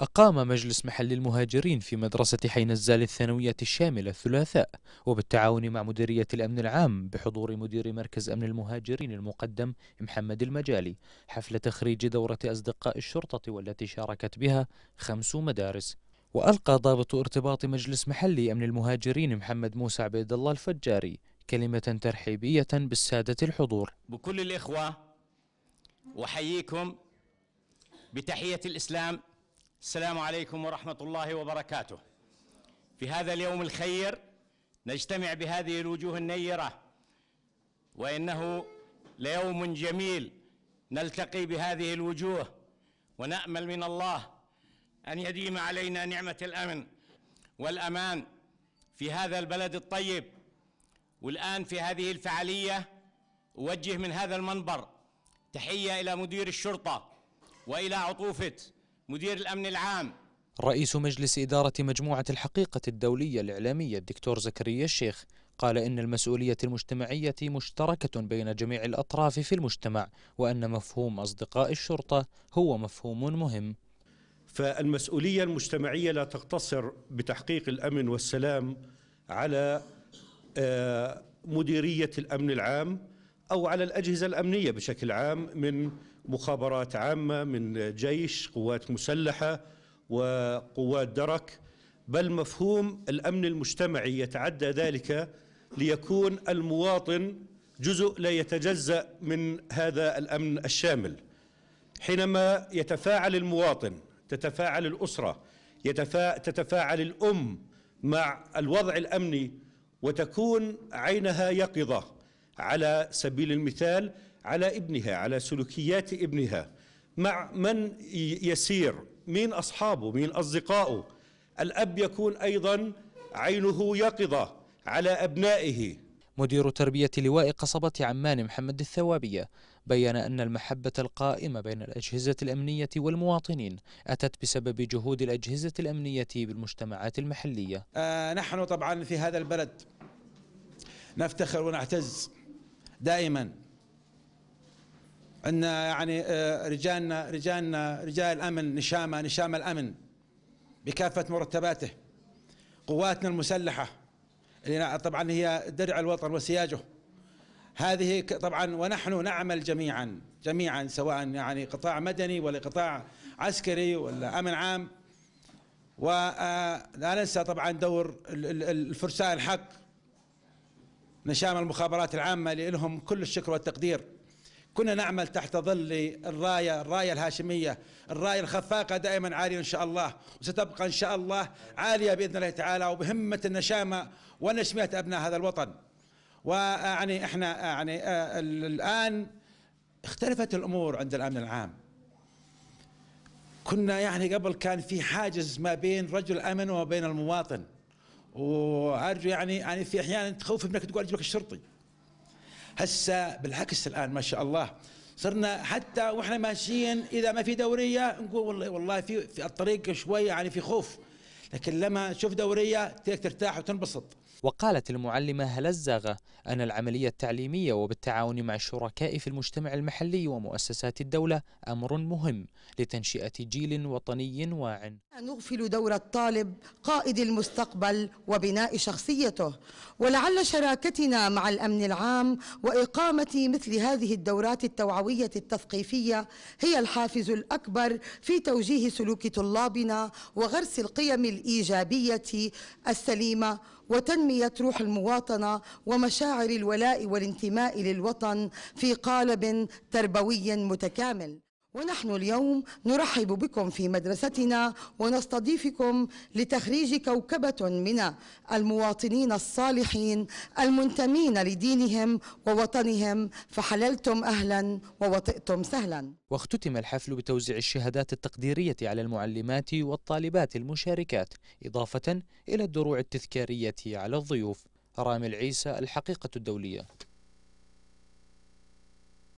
أقام مجلس محل المهاجرين في مدرسة نزال الثانوية الشاملة الثلاثاء وبالتعاون مع مديرية الأمن العام بحضور مدير مركز أمن المهاجرين المقدم محمد المجالي حفل تخريج دورة أصدقاء الشرطة والتي شاركت بها خمس مدارس وألقى ضابط ارتباط مجلس محلي أمن المهاجرين محمد موسى عبيد الله الفجاري كلمة ترحيبية بالسادة الحضور بكل الإخوة وحييكم بتحية الإسلام السلام عليكم ورحمة الله وبركاته في هذا اليوم الخير نجتمع بهذه الوجوه النيرة وإنه ليوم جميل نلتقي بهذه الوجوه ونأمل من الله أن يديم علينا نعمة الأمن والأمان في هذا البلد الطيب والآن في هذه الفعالية أوجه من هذا المنبر تحية إلى مدير الشرطة وإلى عطوفة مدير الأمن العام رئيس مجلس إدارة مجموعة الحقيقة الدولية الإعلامية الدكتور زكريا الشيخ قال إن المسؤولية المجتمعية مشتركة بين جميع الأطراف في المجتمع وأن مفهوم أصدقاء الشرطة هو مفهوم مهم فالمسؤولية المجتمعية لا تقتصر بتحقيق الأمن والسلام على آه، مديرية الأمن العام أو على الأجهزة الأمنية بشكل عام من مخابرات عامة من جيش قوات مسلحة وقوات درك بل مفهوم الأمن المجتمعي يتعدى ذلك ليكون المواطن جزء لا يتجزأ من هذا الأمن الشامل حينما يتفاعل المواطن تتفاعل الأسرة يتفا... تتفاعل الأم مع الوضع الأمني وتكون عينها يقظة على سبيل المثال على ابنها على سلوكيات ابنها مع من يسير مين أصحابه مين أصدقائه الأب يكون أيضا عينه يقظة على أبنائه مدير تربية لواء قصبة عمان محمد الثوابية بين أن المحبة القائمة بين الأجهزة الأمنية والمواطنين أتت بسبب جهود الأجهزة الأمنية بالمجتمعات المحلية آه نحن طبعا في هذا البلد نفتخر ونعتز دائما عندنا يعني آه، رجالنا رجالنا رجال الامن نشامه نشام الامن بكافه مرتباته قواتنا المسلحه اللي طبعا هي درع الوطن وسياجه هذه طبعا ونحن نعمل جميعا جميعا سواء يعني قطاع مدني ولا قطاع عسكري ولا امن عام ولا آه، ننسى طبعا دور الفرسان الحق نشام المخابرات العامة لهم كل الشكر والتقدير كنا نعمل تحت ظل الراية الراية الهاشمية الراية الخفاقة دائما عالية إن شاء الله وستبقى إن شاء الله عالية بإذن الله تعالى وبهمة النشامة ونشمية أبناء هذا الوطن ويعني إحنا يعني آه، الآن اختلفت الأمور عند الأمن العام كنا يعني قبل كان في حاجز ما بين رجل أمن وبين المواطن وعارف يعني يعني في احيانا تخوف منك تقول اجيب لك الشرطي هسه بالعكس الان ما شاء الله صرنا حتى واحنا ماشيين اذا ما في دوريه نقول والله والله في, في الطريق شوي يعني في خوف لكن لما تشوف دوريه ترتاح وتنبسط وقالت المعلمة هلزاغة أن العملية التعليمية وبالتعاون مع الشركاء في المجتمع المحلي ومؤسسات الدولة أمر مهم لتنشئة جيل وطني واع نغفل دور الطالب قائد المستقبل وبناء شخصيته ولعل شراكتنا مع الأمن العام وإقامة مثل هذه الدورات التوعوية التثقيفية هي الحافز الأكبر في توجيه سلوك طلابنا وغرس القيم الإيجابية السليمة وتنمية روح المواطنة ومشاعر الولاء والانتماء للوطن في قالب تربوي متكامل ونحن اليوم نرحب بكم في مدرستنا ونستضيفكم لتخريج كوكبة من المواطنين الصالحين المنتمين لدينهم ووطنهم فحللتم أهلا ووطئتم سهلا واختتم الحفل بتوزيع الشهادات التقديرية على المعلمات والطالبات المشاركات إضافة إلى الدروع التذكارية على الضيوف رامي العيسى الحقيقة الدولية